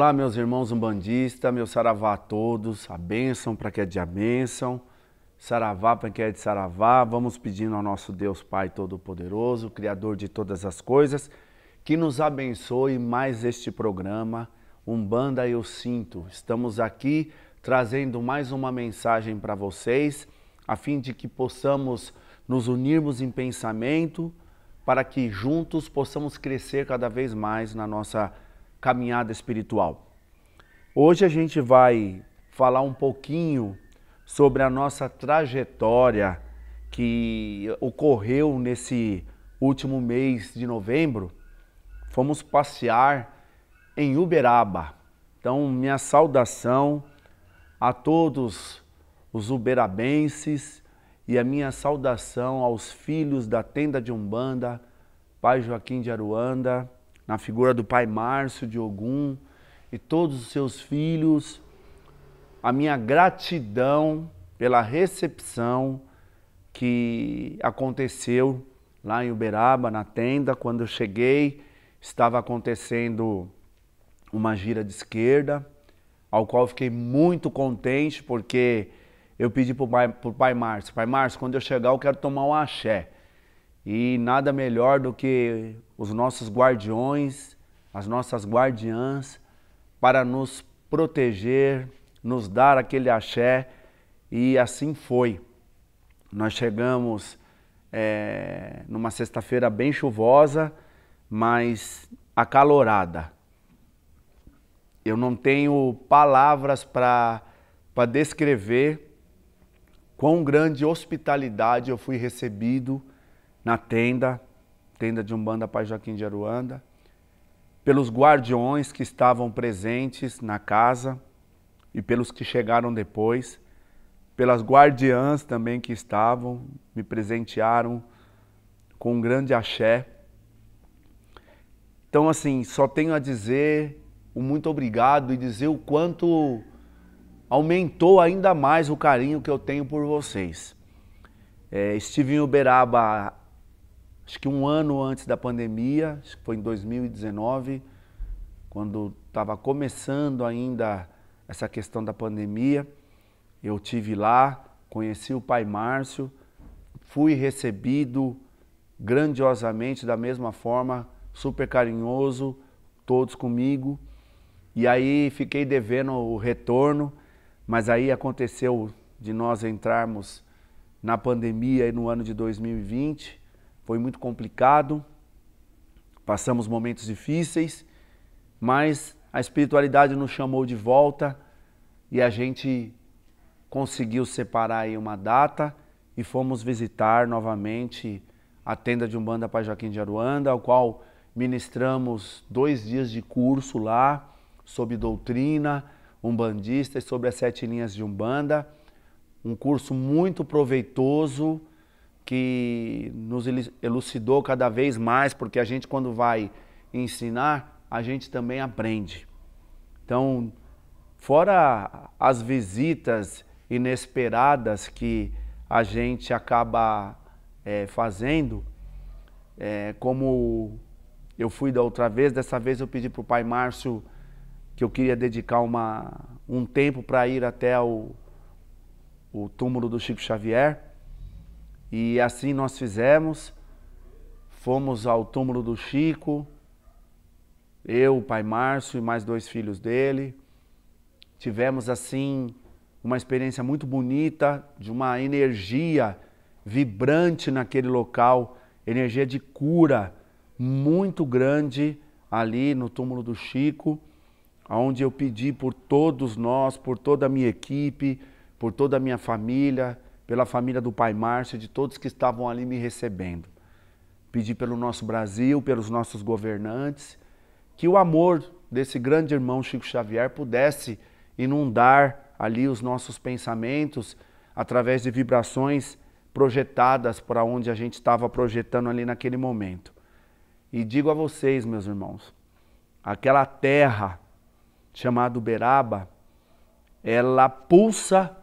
Olá, meus irmãos umbandistas, meu saravá a todos, a bênção para quem é de a bênção, saravá para quem é de saravá. Vamos pedindo ao nosso Deus Pai Todo-Poderoso, Criador de todas as coisas, que nos abençoe mais este programa, Umbanda Eu Sinto. Estamos aqui trazendo mais uma mensagem para vocês, a fim de que possamos nos unirmos em pensamento, para que juntos possamos crescer cada vez mais na nossa vida caminhada espiritual. Hoje a gente vai falar um pouquinho sobre a nossa trajetória que ocorreu nesse último mês de novembro. Fomos passear em Uberaba. Então, minha saudação a todos os uberabenses e a minha saudação aos filhos da tenda de Umbanda, Pai Joaquim de Aruanda, na figura do pai Márcio de Ogum e todos os seus filhos, a minha gratidão pela recepção que aconteceu lá em Uberaba, na tenda. Quando eu cheguei, estava acontecendo uma gira de esquerda, ao qual fiquei muito contente, porque eu pedi para o pai, pai Márcio, pai Márcio, quando eu chegar eu quero tomar um axé. E nada melhor do que os nossos guardiões, as nossas guardiãs, para nos proteger, nos dar aquele axé, e assim foi. Nós chegamos é, numa sexta-feira bem chuvosa, mas acalorada. Eu não tenho palavras para descrever quão grande hospitalidade eu fui recebido na tenda, tenda de Umbanda Pai Joaquim de Aruanda, pelos guardiões que estavam presentes na casa e pelos que chegaram depois, pelas guardiãs também que estavam, me presentearam com um grande axé. Então, assim, só tenho a dizer o muito obrigado e dizer o quanto aumentou ainda mais o carinho que eu tenho por vocês. É, estive em Uberaba acho que um ano antes da pandemia, acho que foi em 2019, quando estava começando ainda essa questão da pandemia, eu tive lá, conheci o pai Márcio, fui recebido grandiosamente da mesma forma, super carinhoso, todos comigo. E aí fiquei devendo o retorno, mas aí aconteceu de nós entrarmos na pandemia no ano de 2020 foi muito complicado, passamos momentos difíceis, mas a espiritualidade nos chamou de volta e a gente conseguiu separar aí uma data e fomos visitar novamente a tenda de Umbanda Pai Joaquim de Aruanda, ao qual ministramos dois dias de curso lá sobre doutrina umbandista e sobre as sete linhas de Umbanda. Um curso muito proveitoso, que nos elucidou cada vez mais, porque a gente, quando vai ensinar, a gente também aprende. Então, fora as visitas inesperadas que a gente acaba é, fazendo, é, como eu fui da outra vez, dessa vez eu pedi para o pai Márcio que eu queria dedicar uma, um tempo para ir até o, o túmulo do Chico Xavier. E assim nós fizemos. Fomos ao túmulo do Chico, eu, o pai Márcio e mais dois filhos dele. Tivemos assim uma experiência muito bonita, de uma energia vibrante naquele local, energia de cura muito grande ali no túmulo do Chico, onde eu pedi por todos nós, por toda a minha equipe, por toda a minha família, pela família do pai Márcio, de todos que estavam ali me recebendo. Pedi pelo nosso Brasil, pelos nossos governantes, que o amor desse grande irmão Chico Xavier pudesse inundar ali os nossos pensamentos através de vibrações projetadas para onde a gente estava projetando ali naquele momento. E digo a vocês, meus irmãos, aquela terra chamada Uberaba, ela pulsa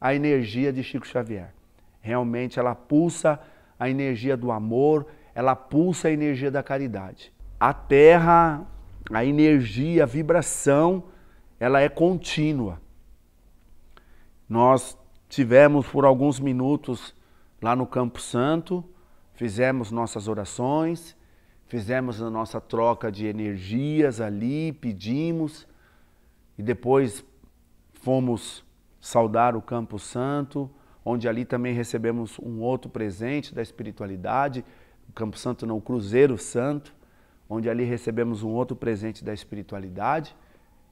a energia de Chico Xavier. Realmente ela pulsa a energia do amor, ela pulsa a energia da caridade. A terra, a energia, a vibração, ela é contínua. Nós tivemos por alguns minutos lá no Campo Santo, fizemos nossas orações, fizemos a nossa troca de energias ali, pedimos e depois fomos saudar o Campo Santo, onde ali também recebemos um outro presente da espiritualidade, o Campo Santo não, o Cruzeiro Santo, onde ali recebemos um outro presente da espiritualidade.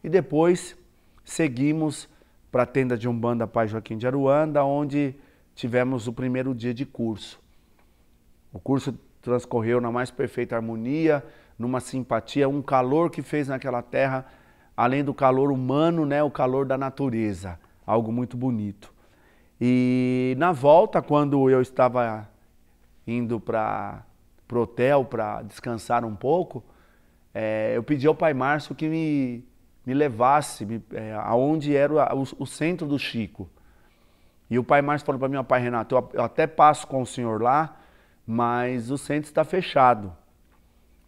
E depois seguimos para a tenda de Umbanda Pai Joaquim de Aruanda, onde tivemos o primeiro dia de curso. O curso transcorreu na mais perfeita harmonia, numa simpatia, um calor que fez naquela terra, além do calor humano, né, o calor da natureza algo muito bonito. E na volta, quando eu estava indo para o hotel para descansar um pouco, é, eu pedi ao pai Márcio que me, me levasse me, é, aonde era o, o, centro do Chico. E o pai Márcio falou para mim, pai Renato, eu, eu até passo com o senhor lá, mas o centro está fechado.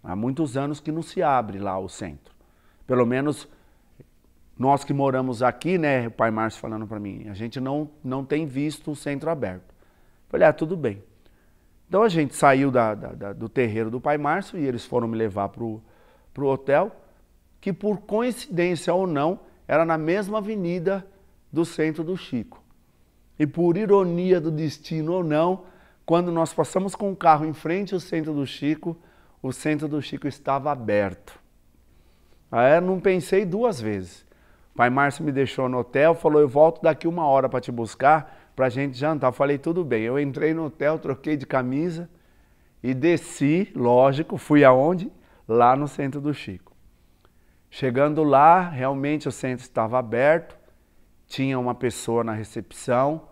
Há muitos anos que não se abre lá o centro. Pelo menos nós que moramos aqui, né, o pai Márcio falando para mim, a gente não, não tem visto o centro aberto. Falei, ah, tudo bem. Então a gente saiu da, da, da, do terreiro do pai Márcio e eles foram me levar para o hotel, que por coincidência ou não, era na mesma avenida do centro do Chico. E por ironia do destino ou não, quando nós passamos com o carro em frente ao centro do Chico, o centro do Chico estava aberto. Aí eu não pensei duas vezes. Pai Márcio me deixou no hotel, falou: Eu volto daqui uma hora para te buscar, para a gente jantar. Eu falei: Tudo bem. Eu entrei no hotel, troquei de camisa e desci, lógico, fui aonde? Lá no centro do Chico. Chegando lá, realmente o centro estava aberto, tinha uma pessoa na recepção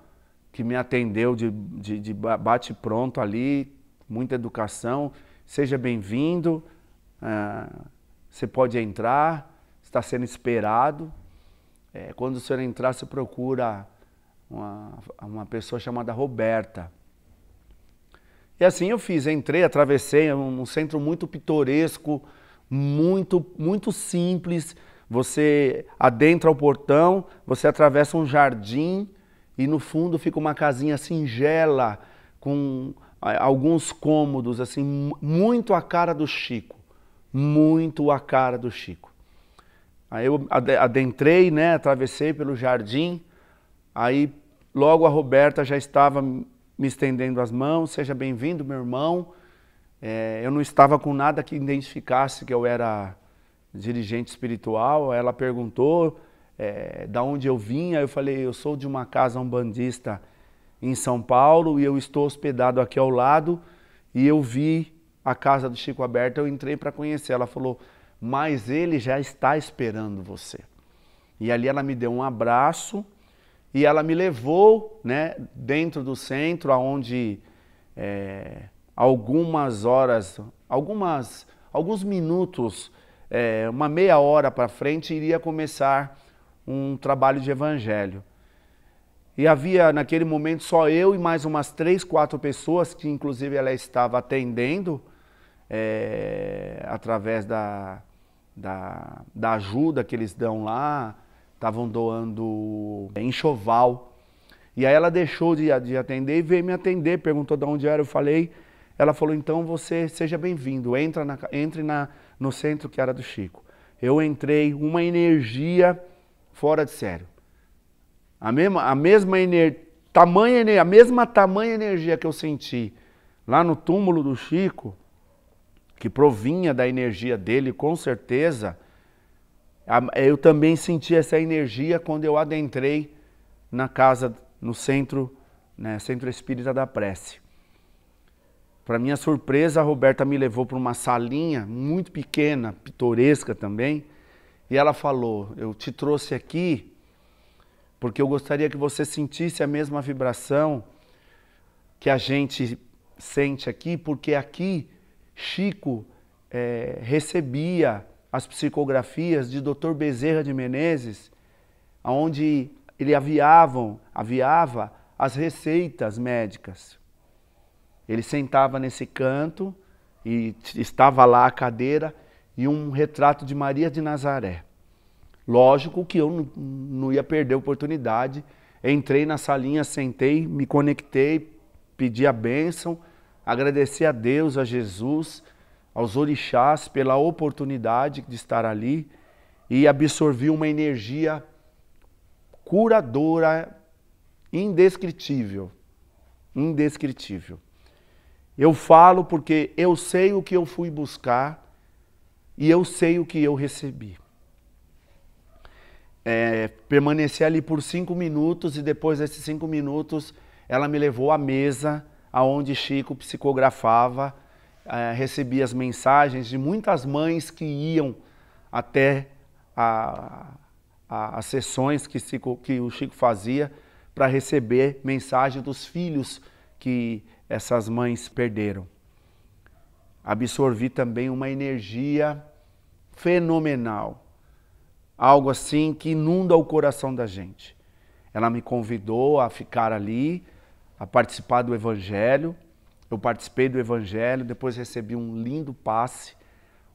que me atendeu de, de, de bate-pronto ali, muita educação. Seja bem-vindo, ah, você pode entrar, está sendo esperado é, quando o senhor entrar, você procura uma, uma pessoa chamada Roberta. E assim eu fiz, entrei, atravessei é um centro muito pitoresco, muito, muito simples. Você adentra o portão, você atravessa um jardim e no fundo fica uma casinha singela com alguns cômodos, assim, muito a cara do Chico, muito a cara do Chico. Aí eu adentrei, né, atravessei pelo jardim, aí logo a Roberta já estava me estendendo as mãos, seja bem-vindo, meu irmão. É, eu não estava com nada que identificasse que eu era dirigente espiritual. Ela perguntou é, da onde eu vinha. Eu falei, eu sou de uma casa umbandista em São Paulo e eu estou hospedado aqui ao lado. E eu vi a casa do Chico aberta, eu entrei para conhecer. Ela falou, mas ele já está esperando você. E ali ela me deu um abraço e ela me levou né, dentro do centro, aonde é, algumas horas, algumas, alguns minutos, é, uma meia hora para frente, iria começar um trabalho de evangelho. E havia naquele momento só eu e mais umas três, quatro pessoas, que inclusive ela estava atendendo, é, através da, da, da ajuda que eles dão lá, estavam doando é, enxoval. E aí ela deixou de, de atender e veio me atender, perguntou de onde era, eu falei. Ela falou, então você seja bem-vindo, entra na, entre na, no centro que era do Chico. Eu entrei, uma energia fora de sério. A mesma, a mesma energia, tamanha, a mesma tamanha energia que eu senti lá no túmulo do Chico, que provinha da energia dele, com certeza, eu também senti essa energia quando eu adentrei na casa, no centro, né, centro espírita da prece. Para minha surpresa, a Roberta me levou para uma salinha muito pequena, pitoresca também, e ela falou: Eu te trouxe aqui porque eu gostaria que você sentisse a mesma vibração que a gente sente aqui, porque aqui Chico é, recebia as psicografias de Dr. Bezerra de Menezes, onde ele aviavam, aviava as receitas médicas. Ele sentava nesse canto e estava lá a cadeira e um retrato de Maria de Nazaré. Lógico que eu não, não ia perder a oportunidade. Entrei na salinha, sentei, me conectei, pedi a bênção agradecer a Deus, a Jesus, aos orixás pela oportunidade de estar ali e absorvi uma energia curadora indescritível, indescritível. Eu falo porque eu sei o que eu fui buscar e eu sei o que eu recebi. É, permaneci ali por cinco minutos e depois desses cinco minutos ela me levou à mesa aonde Chico psicografava, é, recebia as mensagens de muitas mães que iam até a, a, as sessões que, Chico, que o Chico fazia para receber mensagem dos filhos que essas mães perderam. Absorvi também uma energia fenomenal, algo assim que inunda o coração da gente. Ela me convidou a ficar ali a participar do Evangelho. Eu participei do Evangelho, depois recebi um lindo passe,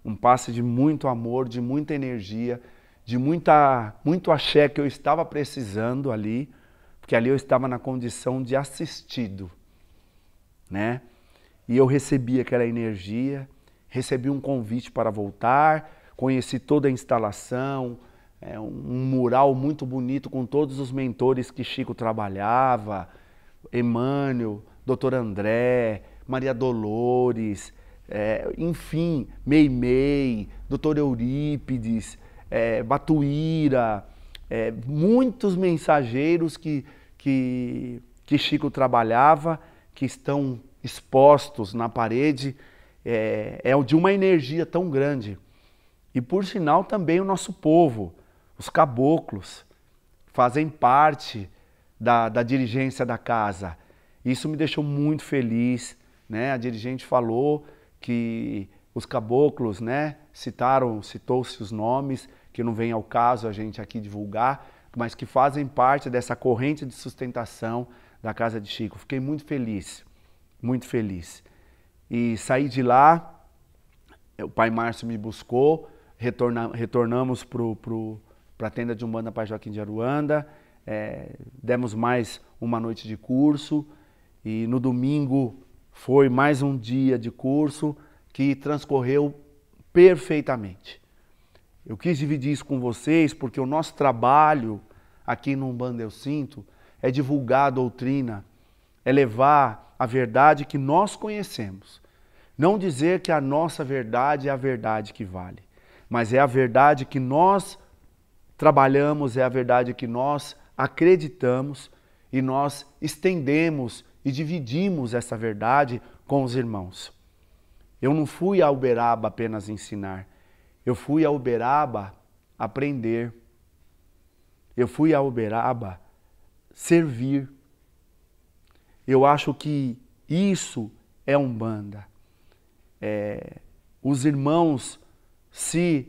um passe de muito amor, de muita energia, de muita, muito axé que eu estava precisando ali, porque ali eu estava na condição de assistido, né? E eu recebi aquela energia, recebi um convite para voltar, conheci toda a instalação, é um mural muito bonito com todos os mentores que Chico trabalhava, Emmanuel, Dr. André, Maria Dolores, é, enfim, Meimei, Dr. Eurípides, é, Batuíra, é, muitos mensageiros que, que, que, Chico trabalhava, que estão expostos na parede, é, é de uma energia tão grande. E por sinal também o nosso povo, os caboclos, fazem parte da, da dirigência da casa. Isso me deixou muito feliz. Né? A dirigente falou que os caboclos né, citaram, citou-se os nomes, que não vem ao caso a gente aqui divulgar, mas que fazem parte dessa corrente de sustentação da casa de Chico. Fiquei muito feliz, muito feliz. E saí de lá, eh, o pai Márcio me buscou, retorna, retornamos para a tenda de Umbanda Pai Joaquim de Aruanda, é, demos mais uma noite de curso e no domingo foi mais um dia de curso que transcorreu perfeitamente. Eu quis dividir isso com vocês porque o nosso trabalho aqui no Umbanda Eu Sinto é divulgar a doutrina, é levar a verdade que nós conhecemos. Não dizer que a nossa verdade é a verdade que vale, mas é a verdade que nós trabalhamos, é a verdade que nós acreditamos e nós estendemos e dividimos essa verdade com os irmãos. Eu não fui a Uberaba apenas ensinar, eu fui a Uberaba aprender, eu fui a Uberaba servir. Eu acho que isso é Umbanda. É, os irmãos se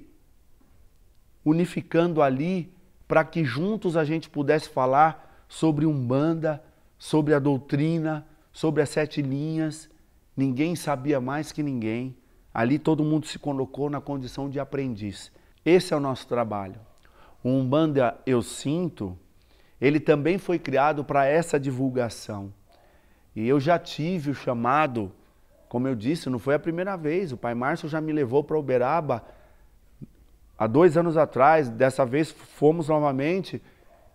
unificando ali para que juntos a gente pudesse falar sobre Umbanda, sobre a doutrina, sobre as sete linhas. Ninguém sabia mais que ninguém. Ali todo mundo se colocou na condição de aprendiz. Esse é o nosso trabalho. O Umbanda Eu Sinto, ele também foi criado para essa divulgação. E eu já tive o chamado, como eu disse, não foi a primeira vez. O Pai Márcio já me levou para Uberaba há dois anos atrás, dessa vez fomos novamente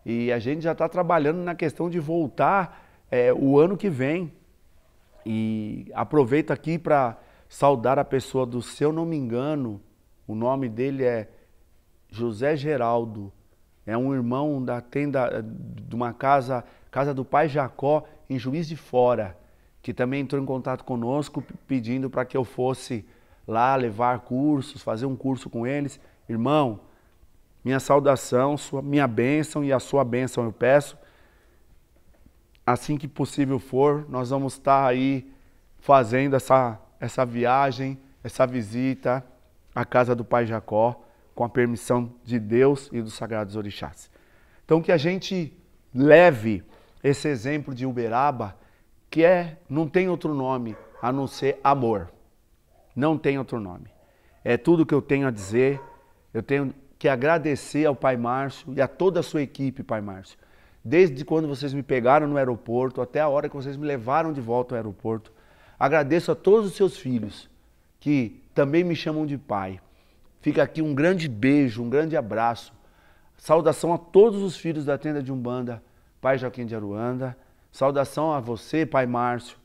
e a gente já está trabalhando na questão de voltar é, o ano que vem. E aproveito aqui para saudar a pessoa do, se eu não me engano, o nome dele é José Geraldo. É um irmão da tenda de uma casa, casa do pai Jacó, em Juiz de Fora, que também entrou em contato conosco pedindo para que eu fosse lá levar cursos, fazer um curso com eles. Irmão, minha saudação, sua, minha bênção e a sua bênção eu peço. Assim que possível for, nós vamos estar aí fazendo essa, essa viagem, essa visita à casa do Pai Jacó, com a permissão de Deus e dos Sagrados Orixás. Então, que a gente leve esse exemplo de Uberaba, que é, não tem outro nome a não ser amor. Não tem outro nome. É tudo que eu tenho a dizer eu tenho que agradecer ao Pai Márcio e a toda a sua equipe, Pai Márcio. Desde quando vocês me pegaram no aeroporto até a hora que vocês me levaram de volta ao aeroporto. Agradeço a todos os seus filhos que também me chamam de pai. Fica aqui um grande beijo, um grande abraço. Saudação a todos os filhos da tenda de Umbanda, Pai Joaquim de Aruanda. Saudação a você, Pai Márcio.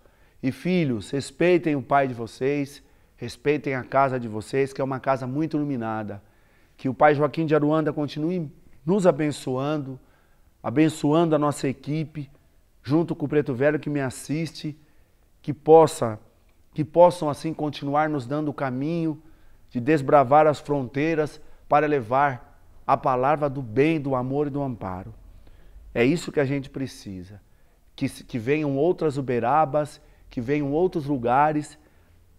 E filhos, respeitem o pai de vocês, respeitem a casa de vocês, que é uma casa muito iluminada que o Pai Joaquim de Aruanda continue nos abençoando, abençoando a nossa equipe, junto com o Preto Velho que me assiste, que possa, que possam assim continuar nos dando o caminho de desbravar as fronteiras para levar a palavra do bem, do amor e do amparo. É isso que a gente precisa. Que, que venham outras Uberabas, que venham outros lugares,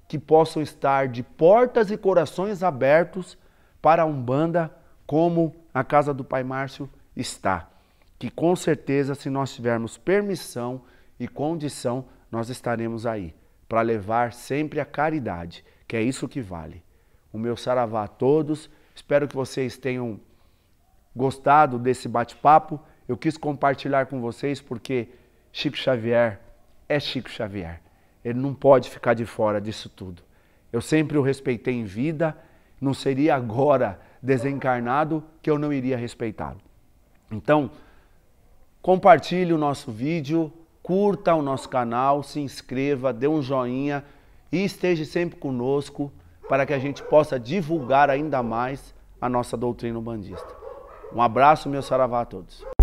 que possam estar de portas e corações abertos para a Umbanda como a casa do Pai Márcio está. Que com certeza, se nós tivermos permissão e condição, nós estaremos aí para levar sempre a caridade, que é isso que vale. O meu saravá a todos. Espero que vocês tenham gostado desse bate-papo. Eu quis compartilhar com vocês porque Chico Xavier é Chico Xavier. Ele não pode ficar de fora disso tudo. Eu sempre o respeitei em vida não seria agora desencarnado que eu não iria respeitá-lo. Então, compartilhe o nosso vídeo, curta o nosso canal, se inscreva, dê um joinha e esteja sempre conosco para que a gente possa divulgar ainda mais a nossa doutrina bandista. Um abraço, meu saravá a todos.